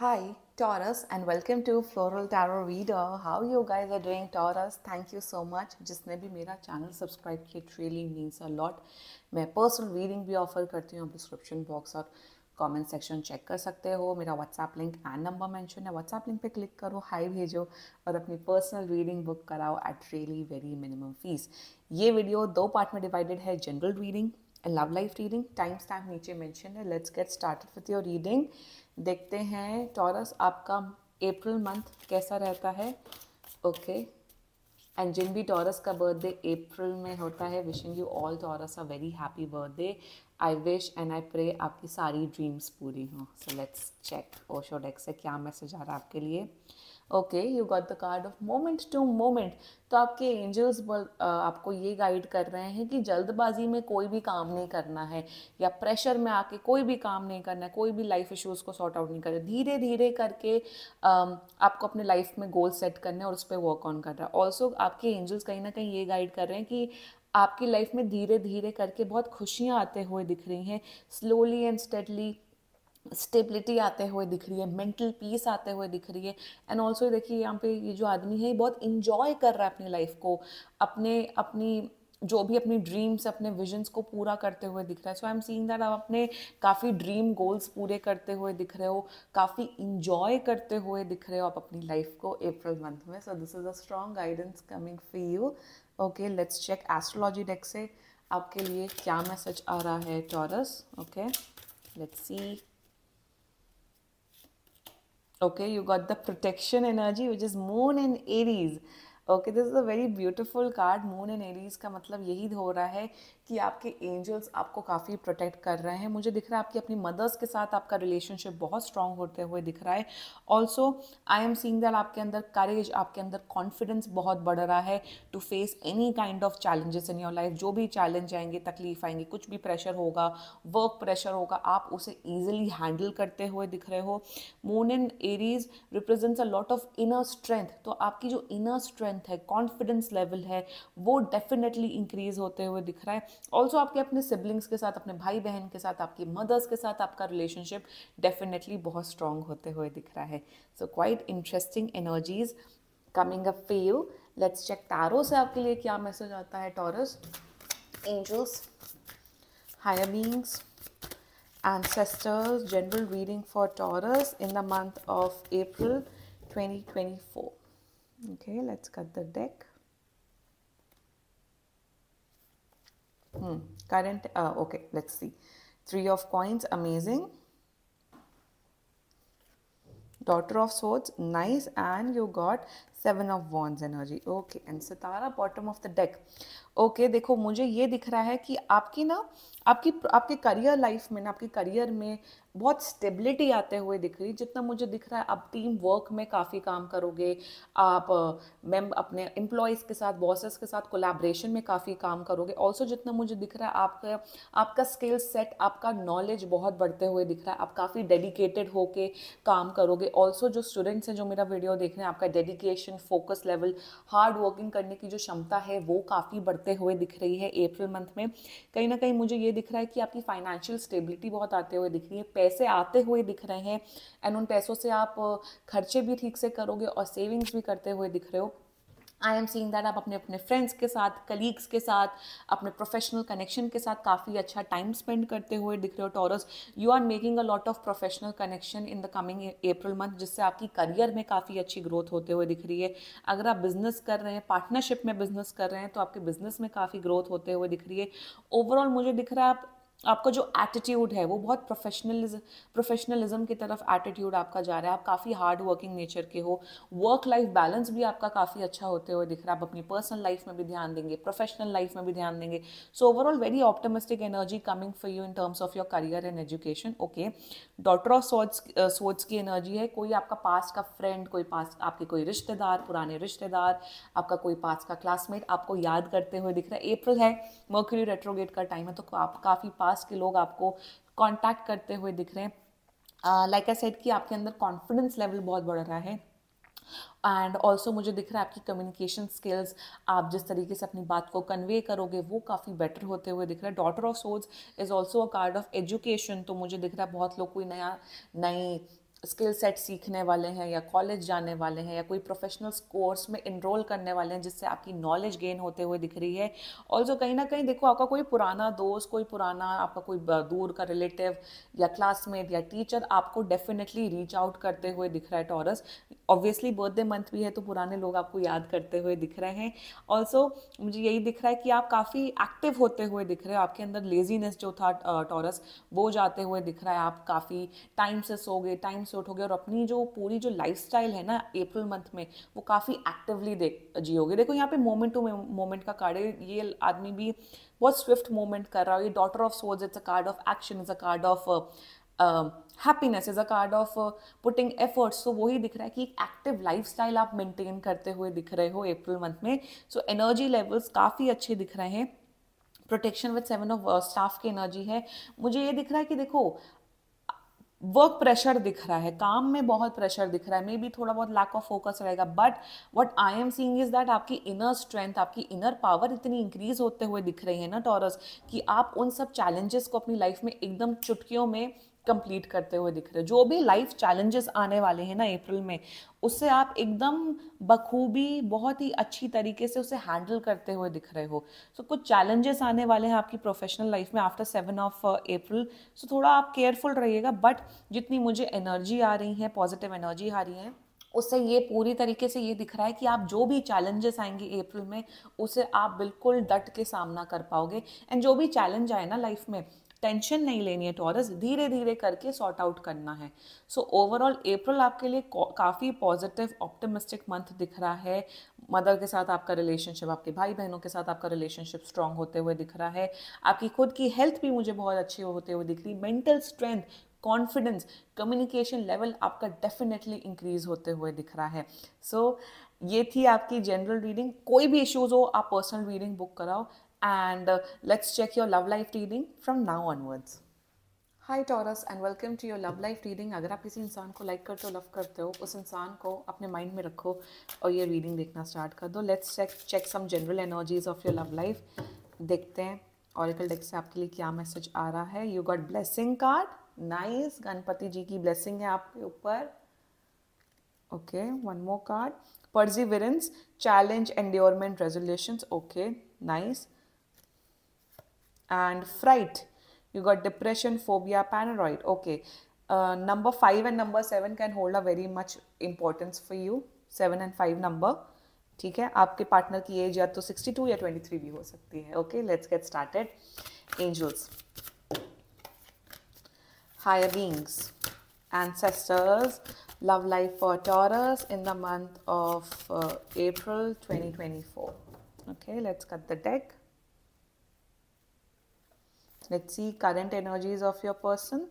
Hi, Taurus, and welcome to Floral Tarot Reader. How you guys are doing, Taurus? Thank you so much. जिसने भी मेरा channel subscribe किया it really means a lot मैं personal reading भी offer करती हूँ description box और comment section check कर सकते हो मेरा WhatsApp link and number mention है व्हाट्सएप लिंक पे क्लिक करो हाई भेजो और अपनी पर्सनल रीडिंग बुक कराओ at really very minimum fees ये वीडियो दो पार्ट में डिवाइडेड है general reading love life reading time stamp नीचे मेंशन है let's get started with your reading देखते हैं टॉरस आपका अप्रैल मंथ कैसा रहता है ओके एंड जिन भी टॉरस का बर्थडे अप्रैल में होता है wishing you all Taurus a very happy birthday I wish and I pray आपकी सारी ड्रीम्स पूरी हों so let's check Osho deck से क्या मैसेज आ रहा है आपके लिए okay you got the card of moment to moment तो आपके एंजल्स आपको ये गाइड कर रहे हैं कि जल्दबाजी में कोई भी काम नहीं करना है या प्रेशर में आके कोई भी काम नहीं करना है कोई भी लाइफ इश्यूज़ को सॉर्ट आउट नहीं करना धीरे धीरे करके आपको अपने लाइफ में गोल सेट करने और उस पर वर्क ऑन करना है ऑल्सो आपके एंजल्स कहीं ना कहीं ये गाइड कर रहे हैं कि आपकी लाइफ में धीरे धीरे करके बहुत खुशियाँ आते हुए दिख रही हैं स्लोली एंड स्टेडली स्टेबिलिटी आते हुए दिख रही है मेंटल पीस आते हुए दिख रही है एंड ऑल्सो देखिए यहाँ पे ये जो आदमी है ये बहुत इंजॉय कर रहा है अपनी लाइफ को अपने अपनी जो भी अपनी ड्रीम्स अपने विजन्स को पूरा करते हुए दिख रहा है so I am seeing that आप अपने काफ़ी ड्रीम गोल्स पूरे करते हुए दिख रहे हो काफ़ी इंजॉय करते हुए दिख रहे हो आप अपनी लाइफ को अप्रैल मंथ में so this is a strong guidance coming for you okay let's check astrology deck से आपके लिए क्या मैसेज आ रहा है Taurus okay let's see okay you got the protection energy which is moon in aries okay this is a very beautiful card moon in aries ka matlab yahi ho raha hai कि आपके angels आपको काफ़ी protect कर रहे हैं मुझे दिख रहा है आपकी अपनी मदर्स के साथ आपका रिलेशनशिप बहुत स्ट्रांग होते हुए दिख रहा है also I am seeing that आपके अंदर करेज आपके अंदर कॉन्फिडेंस बहुत बढ़ रहा है to face any kind of challenges in your life जो भी चैलेंज आएंगे तकलीफ आएंगे कुछ भी प्रेशर होगा वर्क प्रेशर होगा आप उसे ईजिली हैंडल करते हुए दिख रहे हो moon in Aries represents a lot of inner strength तो आपकी जो इनर स्ट्रेंथ है कॉन्फिडेंस लेवल है वो डेफिनेटली इंक्रीज होते हुए दिख रहा है ऑल्सो आपके अपने सिबलिंग्स के साथ अपने भाई बहन के साथ आपकी मदर्स के साथ आपका रिलेशनशिप डेफिनेटली बहुत स्ट्रांग होते हुए दिख रहा है so quite interesting energies coming up for you let's check tarot से आपके लिए क्या मैसेज आता है Taurus angels higher beings reading for Taurus in the month of April twenty twenty four okay let's cut the deck hmm current uh, okay let's see three of coins amazing daughter of swords nice and you got seven of wands energy okay and सितारा bottom of the deck okay देखो मुझे ये दिख रहा है कि आपकी ना आपकी आपके करियर लाइफ में ना आपके करियर में बहुत स्टेबिलिटी आते हुए दिख रही जितना मुझे दिख रहा है आप टीम वर्क में काफ़ी काम करोगे आप मैम अपने एम्प्लॉयज़ के साथ बॉसेस के साथ कोलैबोरेशन में काफ़ी काम करोगे ऑल्सो जितना मुझे दिख रहा है आपका आपका स्किल सेट आपका नॉलेज बहुत बढ़ते हुए दिख रहा है आप काफ़ी डेडिकेटेड होके काम करोगे ऑल्सो जो स्टूडेंट्स हैं जो मेरा वीडियो देख रहे हैं आपका dedication focus level hard working करने की जो क्षमता है वो काफ़ी बढ़ते हुए दिख रही है अप्रैल मंथ में कहीं ना कहीं मुझे ये ये दिख रहा है कि आपकी फाइनेंशियल स्टेबिलिटी बहुत आते हुए दिख रही है पैसे आते हुए दिख रहे हैं एंड उन पैसों से आप खर्चे भी ठीक से करोगे और सेविंग्स भी करते हुए दिख रहे हो आई एम सीन दैट आप अपने अपने फ्रेंड्स के साथ कलीग्स के साथ अपने प्रोफेशनल कनेक्शन के साथ काफ़ी अच्छा टाइम स्पेंड करते हुए दिख रहे हो Taurus you are making a lot of professional connection in the coming April month जिससे आपकी करियर में काफ़ी अच्छी ग्रोथ होते हुए दिख रही है अगर आप बिजनेस कर रहे हैं पार्टनरशिप में बिजनेस कर रहे हैं तो आपके बिजनेस में काफ़ी ग्रोथ होते हुए दिख रही है ओवरऑल मुझे दिख रहा है आप आपका जो एटीट्यूड है वो बहुत प्रोफेशनलिज प्रोफेशनलिज्म की तरफ एटीट्यूड आपका जा रहा है आप काफ़ी हार्ड वर्किंग नेचर के हो वर्क लाइफ बैलेंस भी आपका काफ़ी अच्छा होते हुए दिख रहा है आप अपनी पर्सनल लाइफ में भी ध्यान देंगे प्रोफेशनल लाइफ में भी ध्यान देंगे so overall very optimistic energy coming for you in terms of your career and education okay daughter of swords swords की एनर्जी है कोई आपका पास का फ्रेंड कोई पास आपके कोई रिश्तेदार पुराने रिश्तेदार आपका कोई पास का क्लासमेट आपको याद करते हुए दिख रहा है अप्रैल है मर्क्यूरी रेट्रोगेट का टाइम है तो आप काफ़ी पास आसपास के लोग आपको कांटेक्ट करते हुए दिख रहे हैं लाइक आई सेड कि आपके अंदर कॉन्फिडेंस लेवल बहुत बढ़ रहा है एंड ऑल्सो मुझे दिख रहा है आपकी कम्युनिकेशन स्किल्स आप जिस तरीके से अपनी बात को कन्वे करोगे वो काफ़ी बेटर होते हुए दिख रहा है daughter of swords is also a card of education तो मुझे दिख रहा है बहुत लोग कोई नया नई स्किल सेट सीखने वाले हैं या कॉलेज जाने वाले हैं या कोई प्रोफेशनल कोर्स में इनरोल करने वाले हैं जिससे आपकी नॉलेज गेन होते हुए दिख रही है जो कहीं ना कहीं देखो आपका कोई पुराना दोस्त कोई पुराना आपका कोई दूर का रिलेटिव या क्लासमेट या टीचर आपको डेफिनेटली रीच आउट करते हुए दिख रहा है टॉरस ऑब्वियसली बर्थडे मंथ भी है तो पुराने लोग आपको याद करते हुए दिख रहे हैं ऑल्सो मुझे यही दिख रहा है कि आप काफ़ी एक्टिव होते हुए दिख रहे हो आपके अंदर लेजीनेस जो था टॉरस वो जाते हुए दिख रहा है आप काफ़ी टाइम से सो गए टाइम से उठोगे और अपनी जो पूरी जो लाइफ है ना अप्रैल मंथ में वो काफ़ी एक्टिवली देख जियोगे देखो यहाँ पे मोमेंट टू मोमेंट का कार्ड है ये आदमी भी बहुत स्विफ्ट मोमेंट कर रहा है ये daughter of swords it's a card of action is a card of happiness is a card of putting efforts तो वही दिख रहा है कि एक एक्टिव स्टाइल आप मेंटेन करते हुए दिख रहे हो अप्रैल मंथ में सो एनर्जी लेवल्स काफ़ी अच्छे दिख रहे हैं protection with seven of staff की एनर्जी है मुझे ये दिख रहा है कि देखो वर्क प्रेशर दिख रहा है काम में बहुत प्रेशर दिख रहा है मे बी थोड़ा बहुत लैक ऑफ फोकस रहेगा but what I am seeing is that आपकी इनर स्ट्रेंथ आपकी इनर पावर इतनी इंक्रीज होते हुए दिख रही है ना टॉरस कि आप उन सब चैलेंजेस को अपनी लाइफ में एकदम चुटकियों में कंप्लीट करते हुए दिख रहे हो जो भी लाइफ चैलेंजेस आने वाले हैं ना अप्रैल में उससे आप एकदम बखूबी बहुत ही अच्छी तरीके से उसे हैंडल करते हुए दिख रहे हो सो so, कुछ चैलेंजेस आने वाले हैं आपकी प्रोफेशनल लाइफ में after seven of April so थोड़ा आप केयरफुल रहिएगा बट जितनी मुझे एनर्जी आ रही है पॉजिटिव एनर्जी आ रही है उससे ये पूरी तरीके से ये दिख रहा है कि आप जो भी चैलेंजेस आएंगे अप्रैल में उसे आप बिल्कुल डट के सामना कर पाओगे एंड जो भी चैलेंज आए ना लाइफ में टेंशन नहीं लेनी है टॉरस धीरे धीरे करके सॉर्ट आउट करना है सो ओवरऑल अप्रैल आपके लिए काफ़ी पॉजिटिव ऑप्टिमिस्टिक मंथ दिख रहा है मदर के साथ आपका रिलेशनशिप आपके भाई बहनों के साथ आपका रिलेशनशिप स्ट्रांग होते हुए दिख रहा है आपकी खुद की हेल्थ भी मुझे बहुत अच्छी होते हुए दिख रही mental strength confidence communication level आपका डेफिनेटली इंक्रीज होते हुए दिख रहा है सो so, ये थी आपकी जनरल रीडिंग कोई भी इश्यूज़ हो आप पर्सनल रीडिंग बुक कराओ and uh, let's check your love life reading from now onwards hi Taurus and welcome to your love life reading अगर आप किसी इंसान को लाइक करते हो लव करते हो उस इंसान को अपने माइंड में रखो और ये रीडिंग देखना स्टार्ट कर दो let's check check some general energies of your love life देखते हैं ऑरिकल डेक से आपके लिए क्या मैसेज आ रहा है you got blessing card nice Ganpati ji की ब्लेसिंग है आपके ऊपर okay one more card perseverance challenge endurance resolutions okay nice and fright. You got depression, phobia, paranoid. Okay. Uh, number 5 and number 7 can hold a very much importance for you. 7 and 5 number. ठीक है आपके partner की as 62 या 23 भी हो Okay, let's get started. Angels, higher beings, ancestors, love life for Taurus in the month of uh, April 2024. Okay, let's cut the deck. Let's see current energies of your person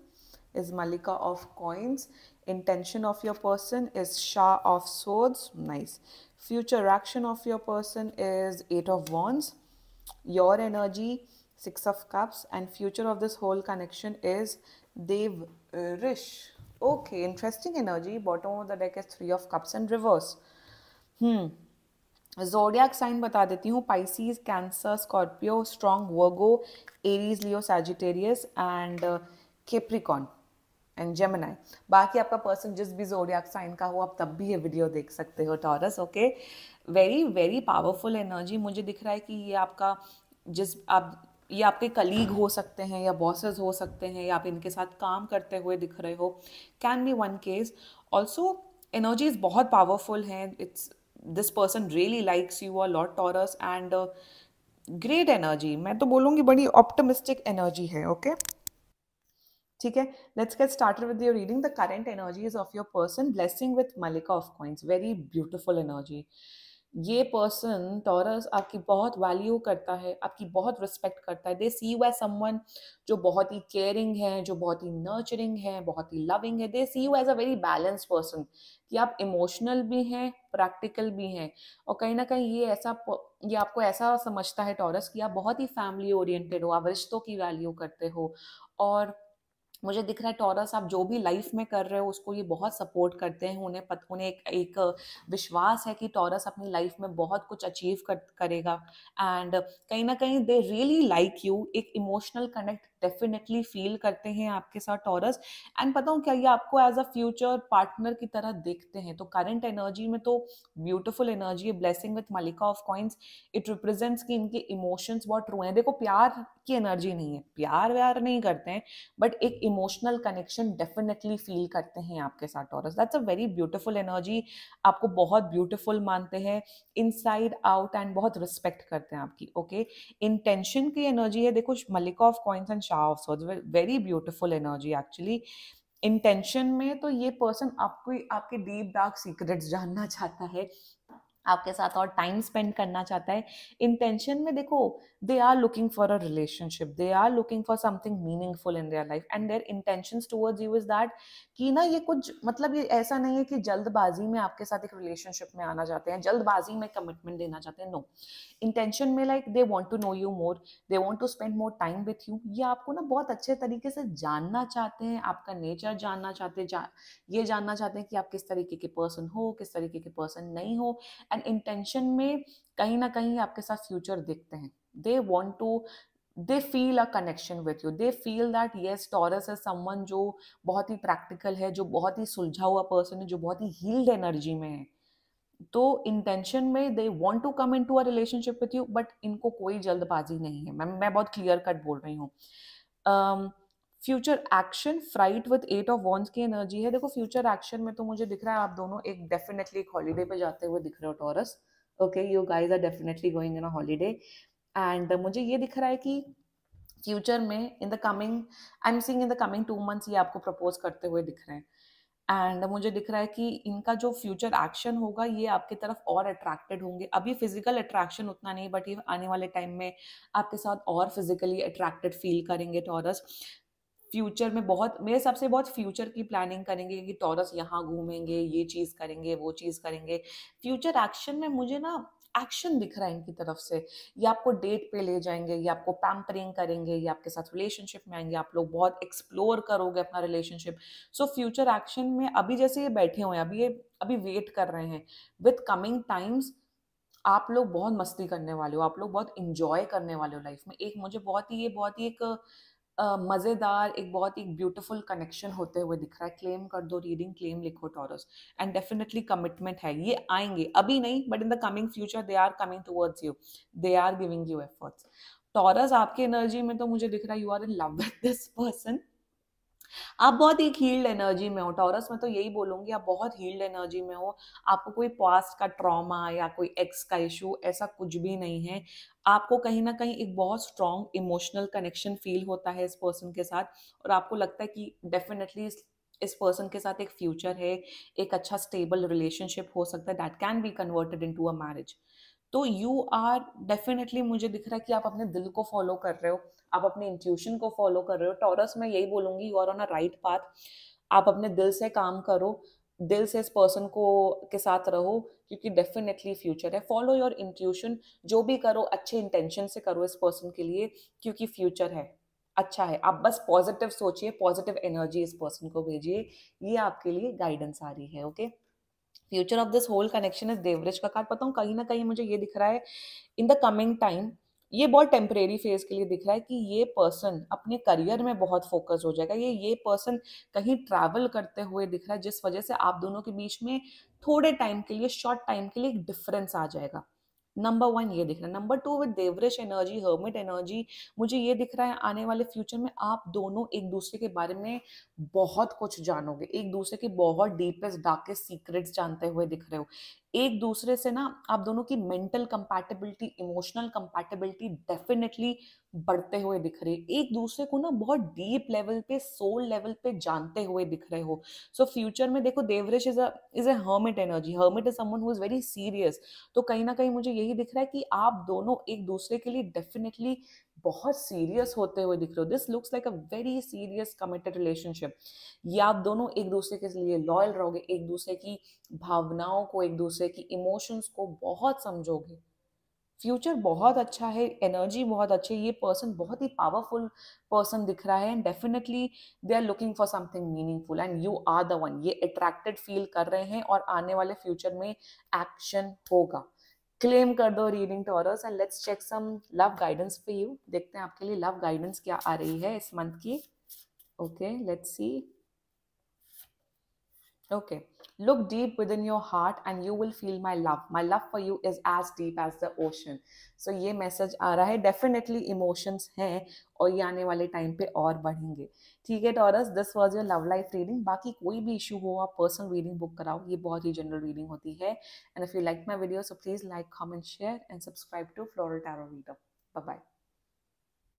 is Malika of coins. Intention of your person is Shah of swords. Nice. Future action of your person is Eight of wands. Your energy, Six of cups. And future of this whole connection is Dev uh, Rish. Okay, interesting energy. Bottom of the deck is Three of cups and reverse. Hmm. Zodiac sign बता देती हूँ Pisces Cancer Scorpio strong Virgo Aries Leo Sagittarius and Capricorn and Gemini बाकी आपका person जिस भी जोडियाक sign का हो आप तब भी ये वीडियो देख सकते हो Taurus okay very very powerful energy मुझे दिख रहा है कि ये आपका जिस आप ये आपके कलीग हो सकते हैं या बॉसेस हो सकते हैं या आप इनके साथ काम करते हुए दिख रहे हो can be one case also energies बहुत पावरफुल हैं it's this person really likes you a lot taurus and uh, great energy main to bolungi badi optimistic energy hai okay theek let's get started with your reading the current energy is of your person blessing with malika of coins very beautiful energy ये person Taurus आपकी बहुत value करता है आपकी बहुत respect करता है they see you as someone जो बहुत ही केयरिंग है जो बहुत ही नर्चरिंग है बहुत ही लविंग है they see you as a very balance person कि आप इमोशनल भी हैं प्रैक्टिकल भी हैं और कहीं ना कहीं ये ऐसा ये आपको ऐसा समझता है टॉरस कि आप बहुत ही फैमिली ओरिएंटेड हो आप रिश्तों की वैल्यू करते हो और मुझे दिख रहा है टॉरस आप जो भी लाइफ में कर रहे हो उसको ये बहुत सपोर्ट करते हैं उन्हें पत, उन्हें एक, एक विश्वास है कि टॉरस अपनी लाइफ में बहुत कुछ अचीव कर, करेगा एंड कहीं ना कहीं दे रियली लाइक यू एक इमोशनल कनेक्ट डेफिनेटली फील करते हैं आपके साथ टॉरस एंड पता हूँ क्या ये आपको एज अ फ्यूचर पार्टनर की तरह देखते हैं तो करंट एनर्जी में तो ब्यूटिफुल एनर्जी है ब्लेसिंग विथ मालिका ऑफ कॉइन्स इट रिप्रेजेंट्स कि इनके इमोशंस बहुत ट्रू हैं देखो प्यार की एनर्जी नहीं है प्यार व्यार नहीं करते हैं बट एक इमोशनल कनेक्शन डेफिनेटली फील करते हैं आपके साथ Taurus that's a very beautiful energy आपको बहुत ब्यूटिफुल मानते हैं इन साइड आउट एंड बहुत रिस्पेक्ट करते हैं आपकी ओके okay? इंटेंशन की एनर्जी है देखो मलिका of coins and of so very beautiful energy actually intention में तो ये पर्सन आपको आपके डीप डार्क सीक्रेट्स जानना चाहता है आपके साथ और टाइम स्पेंड करना चाहता है इंटेंशन में देखो they are looking for a relationship they are looking for something meaningful in their life and their intention towards you is that कि ना ये कुछ मतलब ये ऐसा नहीं है कि जल्दबाजी में आपके साथ एक रिलेशनशिप में आना चाहते हैं जल्दबाजी में कमिटमेंट देना चाहते हैं नो इंटेंशन में like they want to know you more they want to spend more time with you ये आपको ना बहुत अच्छे तरीके से जानना चाहते हैं आपका नेचर जानना चाहते हैं जा, ये जानना चाहते हैं कि आप किस तरीके के पर्सन हो किस तरीके के पर्सन नहीं हो एंड इंटेंशन में कहीं ना कहीं आपके साथ फ्यूचर दिखते हैं they want to they feel a connection with you they feel that yes Taurus is someone जो बहुत ही प्रैक्टिकल है जो बहुत ही सुलझा हुआ पर्सन है जो बहुत ही हील्ड एनर्जी में है तो इंटेंशन में they want to come into a relationship with you but इनको कोई जल्दबाजी नहीं है मैं मैं बहुत क्लियर कट बोल रही हूँ um, future action fright with eight of wands की एनर्जी है देखो फ्यूचर एक्शन में तो मुझे दिख रहा है आप दोनों एक डेफिनेटली एक हॉलीडे पे जाते हुए दिख रहे हो Taurus okay you guys are definitely going in a holiday and मुझे ये दिख रहा है कि फ्यूचर में in the coming I am seeing in the coming two months ये आपको प्रपोज करते हुए दिख रहे हैं एंड मुझे दिख रहा है कि इनका जो फ्यूचर एक्शन होगा ये आपकी तरफ और अट्रैक्टेड होंगे अभी फिजिकल अट्रैक्शन उतना नहीं बट ये आने वाले टाइम में आपके साथ और फिजिकली अट्रैक्टेड फील करेंगे टॉरस फ्यूचर में बहुत मेरे हिसाब से बहुत फ्यूचर की प्लानिंग करेंगे कि टॉरस यहाँ घूमेंगे ये चीज़ करेंगे वो चीज़ करेंगे फ्यूचर एक्शन में मुझे ना एक्शन दिख रहा है इनकी तरफ से ये आपको डेट पे ले जाएंगे ये आपको पैम्परिंग करेंगे ये आपके साथ रिलेशनशिप में आएंगे आप लोग बहुत एक्सप्लोर करोगे अपना रिलेशनशिप सो फ्यूचर एक्शन में अभी जैसे ये बैठे हुए हैं अभी ये अभी वेट कर रहे हैं विथ कमिंग टाइम्स आप लोग बहुत मस्ती करने वाले हो आप लोग बहुत इंजॉय करने वाले हो लाइफ में एक मुझे बहुत ही ये बहुत ही एक मज़ेदार एक बहुत ही ब्यूटीफुल कनेक्शन होते हुए दिख रहा है क्लेम कर दो रीडिंग क्लेम लिखो टॉरस एंड डेफिनेटली कमिटमेंट है ये आएंगे अभी नहीं but in the coming future they are coming towards you they are giving you efforts Taurus आपकी एनर्जी में तो मुझे दिख रहा है you are in love with this person आप बहुत एक हील्ड एनर्जी में हो टॉरस में तो यही बोलूंगी आप बहुत हील्ड एनर्जी में हो आपको कोई पास्ट का ट्रॉमा या कोई एक्स का इशू ऐसा कुछ भी नहीं है आपको कहीं ना कहीं एक बहुत स्ट्रॉन्ग इमोशनल कनेक्शन फील होता है इस पर्सन के साथ और आपको लगता है कि डेफिनेटली इस इस पर्सन के साथ एक फ्यूचर है एक अच्छा स्टेबल रिलेशनशिप हो सकता है that can be converted into a marriage तो यू आर डेफिनेटली मुझे दिख रहा है कि आप अपने दिल को फॉलो कर रहे हो आप अपने इंट्यूशन को फॉलो कर रहे हो टॉरस मैं यही बोलूंगी you are on a right path आप अपने दिल से काम करो दिल से इस पर्सन को के साथ रहो क्योंकि डेफिनेटली फ्यूचर है फॉलो योर इंट्यूशन जो भी करो अच्छे इंटेंशन से करो इस पर्सन के लिए क्योंकि फ्यूचर है अच्छा है आप बस पॉजिटिव सोचिए पॉजिटिव एनर्जी इस पर्सन को भेजिए ये आपके लिए गाइडेंस आ रही है okay okay? Future of this whole connection is देवरेज का कार्ड पता हूँ कहीं ना कहीं मुझे ये दिख रहा है इन द कमिंग टाइम ये बहुत टेम्परेरी फेज के लिए दिख रहा है कि ये पर्सन अपने करियर में बहुत फोकस हो जाएगा ये ये पर्सन कहीं ट्रैवल करते हुए दिख रहा है जिस वजह से आप दोनों के बीच में थोड़े टाइम के लिए शॉर्ट टाइम के लिए एक डिफरेंस आ जाएगा नंबर वन ये दिख रहा है नंबर टू विद देवरेश एनर्जी हर्मिट एनर्जी मुझे ये दिख रहा है आने वाले फ्यूचर में आप दोनों एक दूसरे के बारे में बहुत कुछ जानोगे एक दूसरे के बहुत डीपेस्ट डार्केस्ट सीक्रेट्स जानते हुए दिख रहे हो एक दूसरे से ना आप दोनों की mental compatibility emotional compatibility definitely बढ़ते हुए दिख रहे एक दूसरे को ना बहुत डीप लेवल पे सोल लेवल पे जानते हुए दिख रहे हो सो so, फ्यूचर में देखो देवरेश is as is a hermit energy hermit is someone who is very serious तो कहीं ना कहीं मुझे यही दिख रहा है कि आप दोनों एक दूसरे के लिए डेफिनेटली बहुत सीरियस होते हुए दिख रहे हो this looks like a very serious committed relationship या आप दोनों एक दूसरे के लिए लॉयल रहोगे एक दूसरे की भावनाओं को एक दूसरे की इमोशंस को बहुत समझोगे फ्यूचर बहुत अच्छा है एनर्जी बहुत अच्छी है ये पर्सन बहुत ही पावरफुल पर्सन दिख रहा है and definitely they are looking for something meaningful and you are the one ये अट्रैक्टेड फील कर रहे हैं और आने वाले फ्यूचर में एक्शन होगा क्लेम कर दो reading Taurus and let's check some love guidance for you देखते हैं आपके लिए लव गाइडेंस क्या आ रही है इस मंथ की okay let's see Okay. Look deep within your heart and you will feel my love. My love for you is as deep as the ocean. So ये मैसेज आ रहा है डेफिनेटली इमोशंस हैं और ये आने वाले टाइम पे और बढ़ेंगे ठीक है Taurus this was your love life reading बाकी कोई भी इशू हो आप पर्सनल रीडिंग बुक कराओ ये बहुत ही जनरल रीडिंग होती है and if you like my video so please like comment share and subscribe to floral tarot reader bye